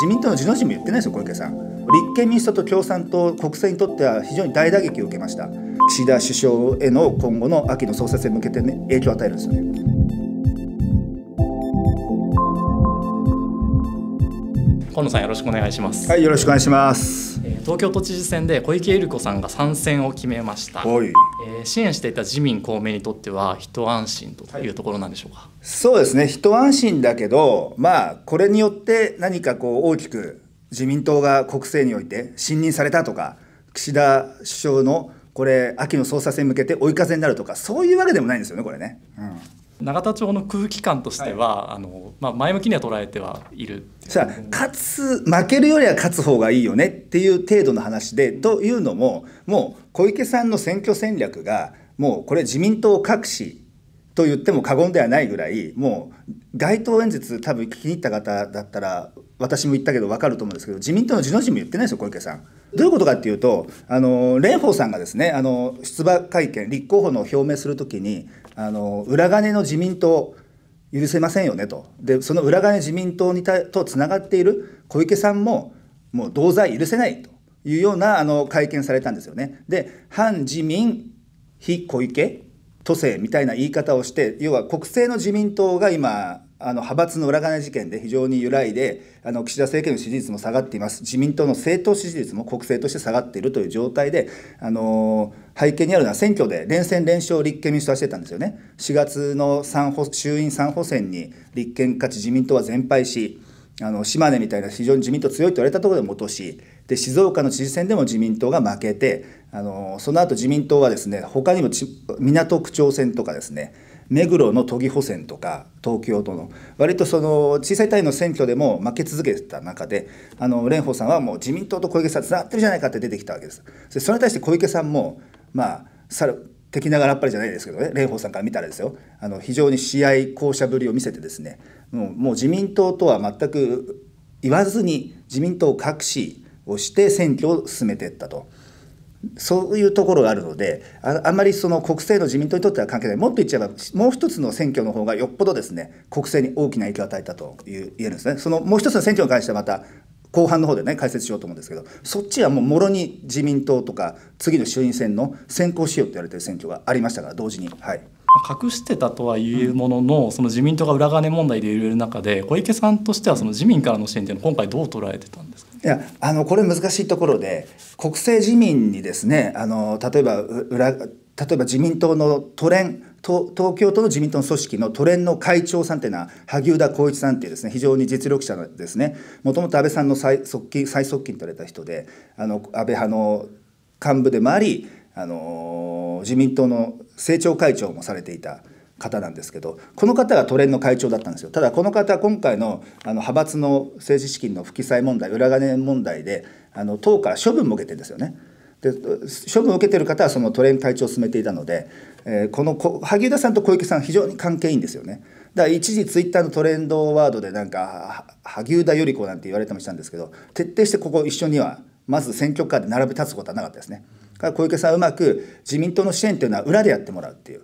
自民党の地の字も言ってないですよ小池さん立憲民主党と共産党国政にとっては非常に大打撃を受けました岸田首相への今後の秋の総裁選に向けて、ね、影響を与えるんですよね河野さんよろしくお願いしますはいよろしくお願いします東京都知事選で小池百合子さんが参戦を決めました、はいえー、支援していた自民公明にとっては一安心というところなんでしょうか、はい、そうですね一安心だけどまあこれによって何かこう大きく自民党が国政において信任されたとか岸田首相のこれ秋の総裁選に向けて追い風になるとかそういうわけでもないんですよねこれね。うん永田町の空気感としては、はい、あのまあ、前向きには捉えてはいるさあ勝つ負けるよりは勝つ方がいいよねっていう程度の話でというのももう小池さんの選挙戦略がもうこれ自民党各しと言っても過言ではないぐらいもう街頭演説多分聞きに行った方だったら私も言ったけど分かると思うんですけど自民党の地の字も言ってないですよ小池さん。どういうことかっていうとあの蓮舫さんがですねあの出馬会見立候補の表明するときにあの裏金の自民党許せませんよねとでその裏金自民党にたとつながっている小池さんももう同罪許せないというようなあの会見されたんですよね。で反自民非小池都政みたいな言い方をして要は国政の自民党が今あの派閥の裏金事件で非常に揺らいであの岸田政権の支持率も下がっています自民党の政党支持率も国政として下がっているという状態であのー背景にあるのは選挙で連戦連勝立憲民主党はしてたんですよね。4月の補衆院3補選に立憲勝ち自民党は全敗し、あの島根みたいな非常に自民党強いと言われたところでも落とし、で静岡の知事選でも自民党が負けて、あのその後自民党はですね他にも港区長選とかですね目黒の都議補選とか東京都の割とその小さい単位の選挙でも負け続けてた中であの蓮舫さんはもう自民党と小池さんつながってるじゃないかって出てきたわけです。それに対して小池さんもまあさる敵ながらっぱりじゃないですけどね蓮舫さんから見たらですよあの非常に試合巧者ぶりを見せてですねもうもう自民党とは全く言わずに自民党を隠しをして選挙を進めていったと。そういうところがあるのであ、あんまりその国政の自民党にとっては関係ない、もっと言っちゃえば、もう一つの選挙の方がよっぽどですね国政に大きな影響を与えたという言えるんですね、そのもう一つの選挙に関してはまた後半の方でね解説しようと思うんですけどそっちはもうもろに自民党とか次の衆院選の先行しようって言われてる選挙がありましたから同時に。はい隠してたとはいうものの、その自民党が裏金問題で揺れる中で小池さんとしてはその自民からの支援ていうのは今回どう捉えてたんですかいやあのこれ難しいところで国政自民にですねあの例えば裏例えば自民党の都連東京都の自民党の組織の都連の会長さんというのは、萩生田光一さんというです、ね、非常に実力者ですね、もともと安倍さんの最側近最側近とされた人で、あの安倍派の幹部でもあり、あの自民党の政調会長もされていた。方なんですけど、この方が都連の会長だったんですよ。ただこの方今回のあの派閥の政治資金の不記載問題、裏金問題であの党から処分も受けてるんですよね。で処分を受けてる方はその都連会長を進めていたのでえー、この萩生田さんと小池さん非常に関係いいんですよね。だから一時ツイッターのトレンドワードでなんか萩生田頼子なんて言われてもしたんですけど徹底してここ一緒にはまず選挙カーで並び立つことはなかったですね。だから小池さんうまく自民党の支援というのは裏でやってもらうっていう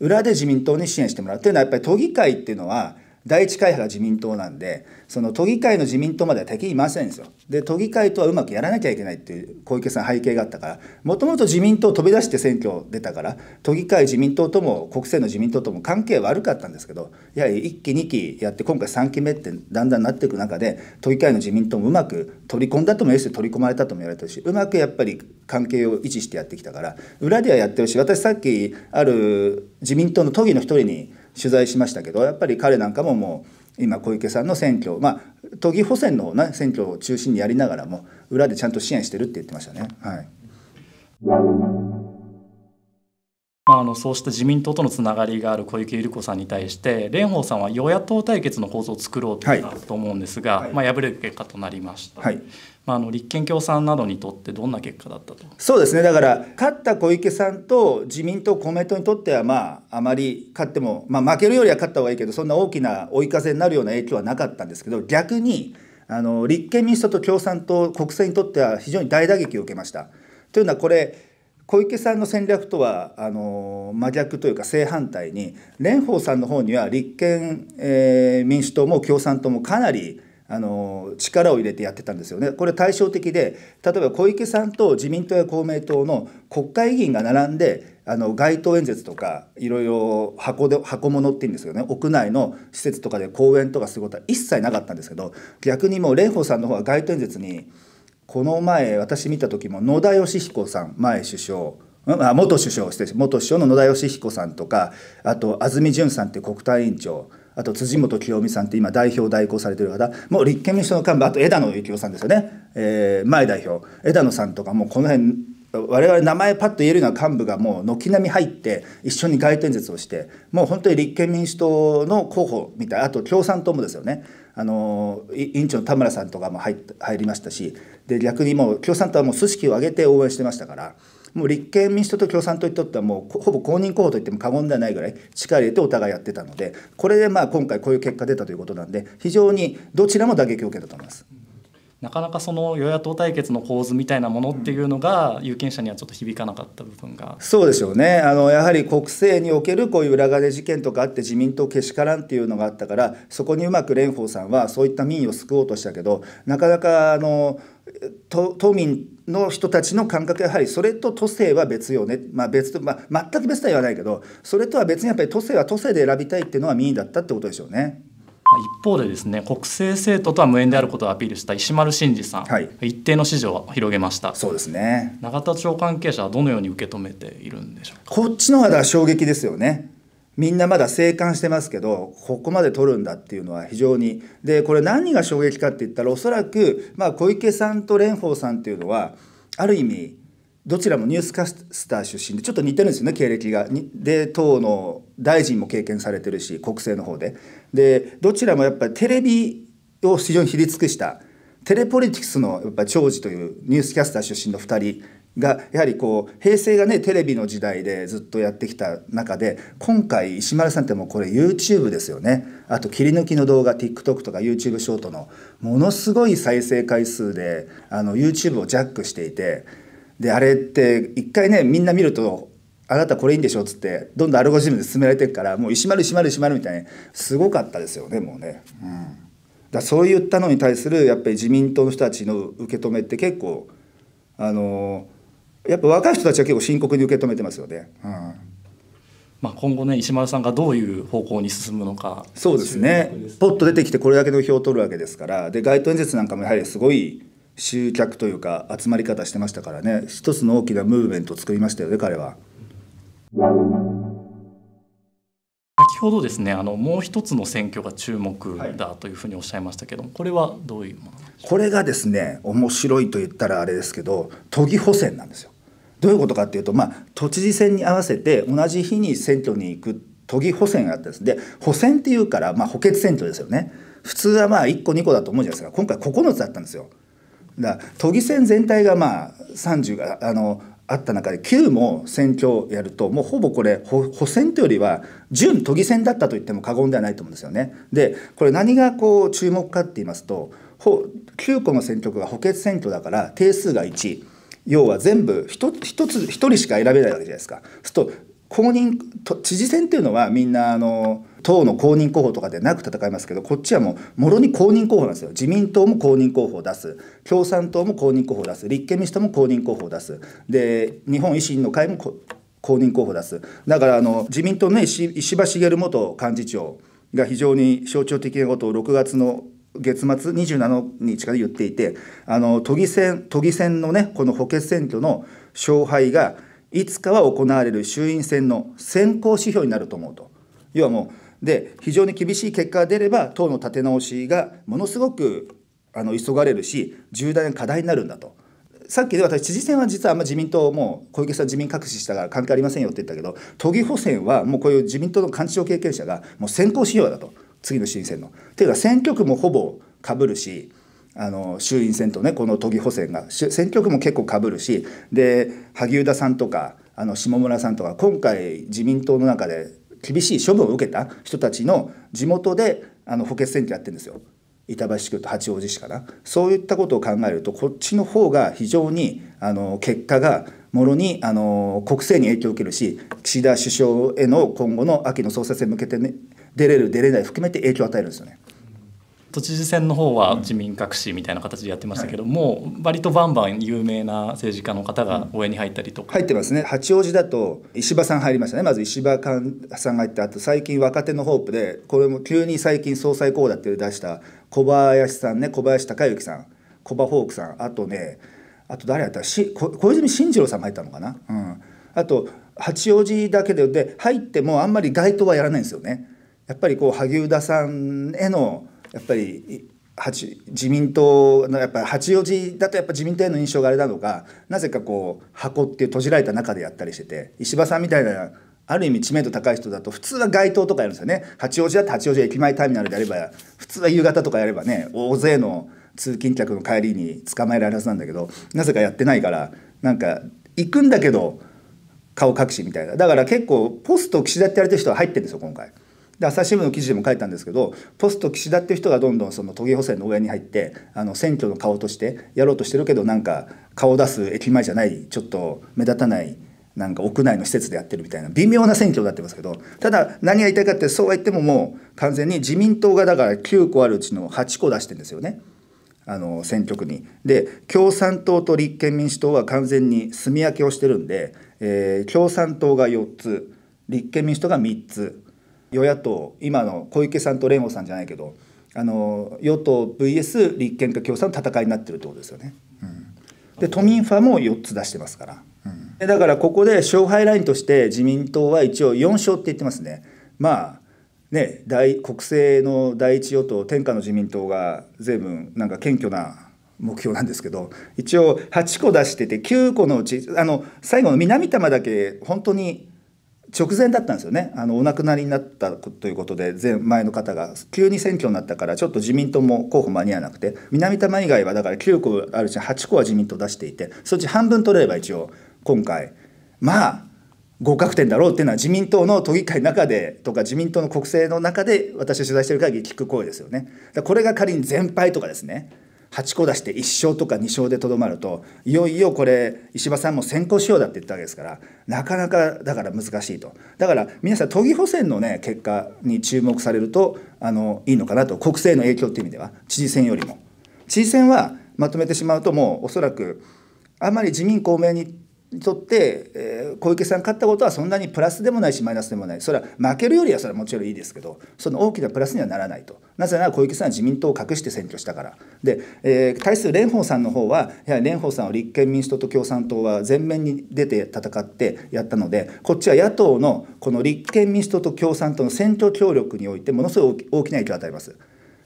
裏で自民党に支援してもらうというのはやっぱり都議会っていうのは第一会派が自民党なんで、その都議会の自民党までは敵いませんですよ。で、都議会とはうまくやらなきゃいけないっていう小池さん背景があったから、もともと自民党飛び出して選挙出たから、都議会自民党とも国政の自民党とも関係悪かったんですけど、やはり1期、2期やって、今回3期目ってだんだんなっていく中で、都議会の自民党もうまく取り込んだとも言えし、取り込まれたとも言われてるし、うまくやっぱり関係を維持してやってきたから、裏ではやってるし、私さっきある自民党の都議の一人に、取材しましたけどやっぱり彼なんかももう今小池さんの選挙まあ都議補選の方選挙を中心にやりながらも裏でちゃんと支援してるって言ってましたね。はいまあ、あのそうした自民党とのつながりがある小池百合子さんに対して蓮舫さんは与野党対決の構図を作ろうとしと思うんですが、はい、まあ、敗れる結果となりました。はいまあ、あの立憲共産などにとってどんな結果だったとそうですねだから勝った小池さんと自民党公明党にとってはまああまり勝っても、まあ、負けるよりは勝った方がいいけどそんな大きな追い風になるような影響はなかったんですけど逆にあの立憲民主党と共産党国政にとっては非常に大打撃を受けました。というのはこれ小池さんの戦略とはあの真逆というか正反対に蓮舫さんの方には立憲、えー、民主党も共産党もかなりあの力を入れてやってたんですよね、これ、対照的で、例えば小池さんと自民党や公明党の国会議員が並んで、あの街頭演説とか、いろいろ箱で箱物っていうんですけどね、屋内の施設とかで講演とかすることは一切なかったんですけど、逆にもう蓮舫さんの方は街頭演説に、この前、私見た時も野田佳彦さん、前首相。あ、元首相、元首相の野田佳彦さんとか、あと安住淳さんって国対委員長、あと辻元清美さんって今代表代行されてる方もう立憲民主党の幹部あと枝野幸男さんですよね、えー、前代表枝野さんとかもうこの辺我々名前パッと言えるような幹部がもう軒並み入って一緒に街頭演説をしてもう本当に立憲民主党の候補みたいあと共産党もですよねあの委員長の田村さんとかも入入りましたしで逆にもう共産党はもう組織を挙げて応援してましたから。もう立憲民主党と共産党にとってはもうほぼ公認候補といっても過言ではないぐらい力入れてお互いやってたのでこれでまあ今回こういう結果出たということなんで非常にどちらも打撃を受けたと思います。なかなかその与野党対決の構図みたいなものっていうのが、有権者にはちょっと響かなかった部分がそうでしょうねあの、やはり国政におけるこういう裏金事件とかあって、自民党けしからんっていうのがあったから、そこにうまく蓮舫さんはそういった民意を救おうとしたけど、なかなかあの都民の人たちの感覚やはりそれと都政は別よね、まあ、別と、まあ、全く別とは言わないけどそれとは別にやっぱり都政は都政で選びたいっていうのは民意だったってことでしょうね。一方でですね国政政党とは無縁であることをアピールした石丸真二さん、はい、一定の支持を広げましたそうですね永田町関係者はどのように受け止めているんでしょうこっちの方が衝撃ですよねみんなまだ静観してますけどここまで取るんだっていうのは非常にでこれ何が衝撃かって言ったらおそらく、まあ、小池さんと蓮舫さんっていうのはある意味どちらもニュースカスター出身でちょっと似てるんですよね経歴が。で党の大臣も経験されてるし国政の方で。でどちらもやっぱりテレビを非常に知り尽くしたテレポリティクスのやっぱ長寿というニュースキャスター出身の2人がやはりこう平成がねテレビの時代でずっとやってきた中で今回石丸さんってもうこれ YouTube ですよねあと切り抜きの動画 TikTok とか YouTube ショートのものすごい再生回数であの YouTube をジャックしていて。であれって一回ねみんな見るとあなたこれいいんでしょっつってどんどんアルゴリズムで進められてるからもう石丸石丸石丸みたいにすごかったですよねもうね。うん、だそういったのに対するやっぱり自民党の人たちの受け止めって結構あのやっぱ若い人たちは結構深刻に受け止めてますよね。うんまあ、今後ね石丸さんがどういう方向に進むのかそうですねポッと出てきてこれだけの票を取るわけですからで街頭演説なんかもやはりすごい集客というか集まり方してましたからね一つの大きなムーブメントを作りましたよね彼は。先ほどですねあのもう一つの選挙が注目だというふうにおっしゃいましたけどはい、これはどういうものこれがですね面白いと言ったらあれですけど都議補選なんですよ。どういうことかっていうと、まあ、都知事選に合わせて同じ日に選挙に行く都議補選があったんですで補選っていうから、まあ、補欠選挙ですよね普通はまあ1個2個だと思うじゃないですか今回9つだったんですよ。だ都議選全体がまあ30があのあった中で9も選挙をやるともうほぼこれ補選というよりは準都議選だったと言っても過言ではないと思うんですよね。でこれ何がこう注目かって言いますと9個の選挙区が補欠選挙だから定数が1要は全部 1, 1つ1人しか選べないわけじゃないですか。すると公認知事選っていうのはみんなあの党の公認候補とかでなく戦いますけどこっちはもうもろに公認候補なんですよ自民党も公認候補を出す共産党も公認候補を出す立憲民主党も公認候補を出すで日本維新の会も公認候補を出すだからあの自民党の、石石破茂元幹事長が非常に象徴的なことを6月の月末27日から言っていてあの都議選都議選のねこの補欠選挙の勝敗がいつかは行われる衆院選の先行指標になると思うと。要はもうで非常に厳しい結果が出れば党の立て直しがものすごくあの急がれるし重大な課題になるんだと。さっきで私知事選は実はあんま自民党も小池さん自民隠ししたから関係ありませんよって言ったけど都議補選はもうこういう自民党の幹事長経験者がもう先行指標だと次の新選の。というか選挙区もほぼかぶるしあの衆院選とねこの都議補選が選挙区も結構かぶるしで萩生田さんとかあの下村さんとか今回自民党の中で厳しい処分を受けた人たちの地元であの補欠選挙やってるんですよ板橋区と八王子市かなそういったことを考えるとこっちの方が非常にあの結果がもろにあの国政に影響を受けるし岸田首相への今後の秋の総裁選に向けて、ね、出れる出れない含めて影響を与えるんですよね。都知事選の方は自民隠しみたいな形でやってましたけど、うんはい、も割とバンバン有名な政治家の方が応援に入ったりとか、入ってますね八王子だと石破さん入りましたねまず石破さんが入ってあと最近若手のホープでこれも急に最近総裁候補だって出した小林さんね小林孝之さん小葉ホークさんあとねあと誰やったらし小泉進次郎さんも入ったのかな、うん、あと八王子だけでで入ってもあんまり街頭はやらないんですよねやっぱりこう萩生田さんへのやっぱり自民党のやっぱ八王子だとやっぱ自民党への印象があれなのかなぜかこう箱っていう閉じられた中でやったりしてて石破さんみたいなある意味知名度高い人だと普通は街頭とかやるんですよね八王子だって八王子駅前ターミナルでやれば普通は夕方とかやればね大勢の通勤客の帰りに捕まえられるはずなんだけどなぜかやってないからなんか行くんだけど顔隠しみたいなだから結構ポスト岸田ってやれてる人は入ってるんですよ今回。で朝日新聞の記事でも書いたんですけどポスト岸田っていう人がどんどんその都議補選の上に入ってあの選挙の顔としてやろうとしてるけどなんか顔を出す駅前じゃないちょっと目立たないなんか屋内の施設でやってるみたいな微妙な選挙になってますけどただ何が言いたいかってそうは言ってももう完全に自民党がだから9個あるうちの8個出してるんですよね。あの選挙区にで共産党と立憲民主党は完全に住み分けをしてるんで、えー、共産党が4つ立憲民主党が3つ与野党今の小池さんと蓮舫さんじゃないけどあの与党 VS 立憲か共産の戦いになってるってことですよね。うん、で都民ファも4つ出してますから、うん、だからここで勝敗ラインとして自民党は一応4勝って言ってますね。まあね、大国政の第一与党天下の自民党が随分なんか謙虚な目標なんですけど一応8個出してて9個のうちあの最後の南玉だけ本当に直前だったんですよねあのお亡くなりになったということで前前の方が急に選挙になったからちょっと自民党も候補間に合わなくて南多摩以外はだから9個あるうち8個は自民党出していてそっち半分取れれば一応今回まあ合格点だろうっていうのは自民党の都議会の中でとか自民党の国政の中で私取材してる限り聞く声ですよね。これが仮に全敗とかですね8個出して1勝とか2勝でとどまるといよいよこれ石破さんも先行しようだって言ったわけですからなかなかだから難しいとだから皆さん都議補選のね結果に注目されるとあのいいのかなと国政の影響っていう意味では知事選よりも知事選はまとめてしまうともうおそらくあまり自民公明ににとって、えー、小池さん勝ったことはそんなにプラスでもないしマイナスでもないそれは負けるよりはそれはもちろんいいですけどその大きなプラスにはならないとなぜなら小池さんは自民党を隠して選挙したからで、えー、対する蓮舫さんの方はやはり蓮舫さんを立憲民主党と共産党は前面に出て戦ってやったのでこっちは野党のこの立憲民主党と共産党の選挙協力においてものすごい大きな影響を与えます。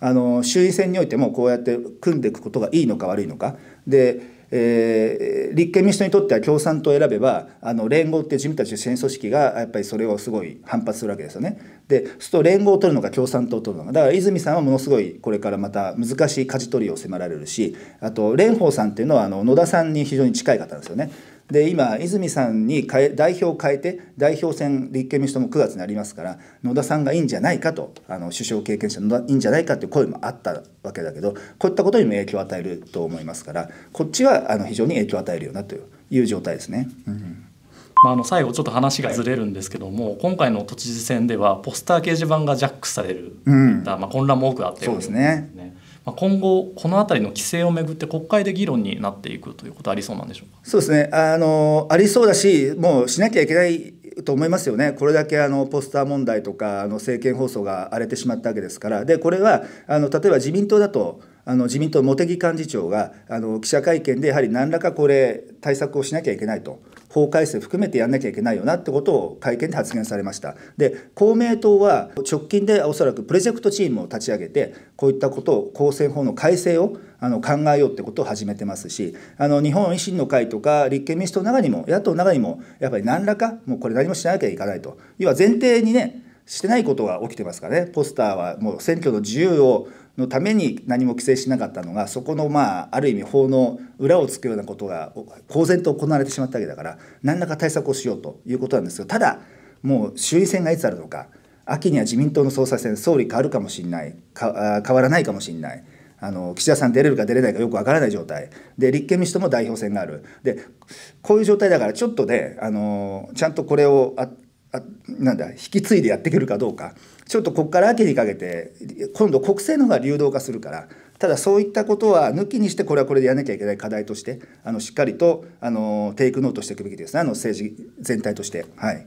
あの衆院選においてもこうやって組んでいくことがいいのか悪いのかでえー、立憲民主党にとっては共産党を選べばあの連合って自分たち支援組織がやっぱりそれをすごい反発するわけですよね。でそうすると連合を取るのか共産党を取るのかだから泉さんはものすごいこれからまた難しい舵取りを迫られるしあと蓮舫さんっていうのはあの野田さんに非常に近い方なんですよね。で今、泉さんに代表を変えて、代表選、立憲民主党も9月にありますから、野田さんがいいんじゃないかと、あの首相経験者のいいんじゃないかという声もあったわけだけど、こういったことにも影響を与えると思いますから、こっちはあの非常に影響を与えるよなという状態ですね。うんまあ、あの最後ちょっと話がずれるんですけども、はい、今回の都知事選ではポスター掲示板がジャックされる、うんまあ、混乱も多くあったようですね。まあ、今後この辺りの規制をめぐって国会で議論になっていくということありそうなんでしょうかそうですねあのありそうだしもうしなきゃいけないと思いますよね、これだけあのポスター問題とかあの政見放送が荒れてしまったわけですから、でこれはあの例えば自民党だと、あの自民党、茂木幹事長があの記者会見で、やはり何らかこれ、対策をしなきゃいけないと法改正含めてやんなきゃいけないよなってことを会見で発言されました。で、公明党は直近でおそらくプロジェクトチームを立ち上げて、こういったことを公選法の改正をあの考えようってことを始めてますし、あの日本維新の会とか立憲民主党の中にも野党の中にもやっぱり何らかもうこれ何もしなきゃいけないと。要は前提にねしてないことが起きてますかねポスターはもう選挙の自由をのために何も規制しなかったのがそこのまあある意味法の裏をつくようなことが公然と行われてしまったわけだから何らか対策をしようということなんですがただもう衆院選がいつあるのか秋には自民党の総裁選総理変わるかもしれないか変わらないかもしれない。あの岸田さん出れるか出れないかよくわからない状態で立憲民主党も代表選があるでこういう状態だからちょっとね、あのちゃんとこれをあなんだ引き継いでやっていけるかどうかちょっとここから秋にかけて今度国政の方が流動化するからただそういったことは抜きにしてこれはこれでやらなきゃいけない課題としてあのしっかりとあのテイクノートしていくべきですねあの政治全体として。はい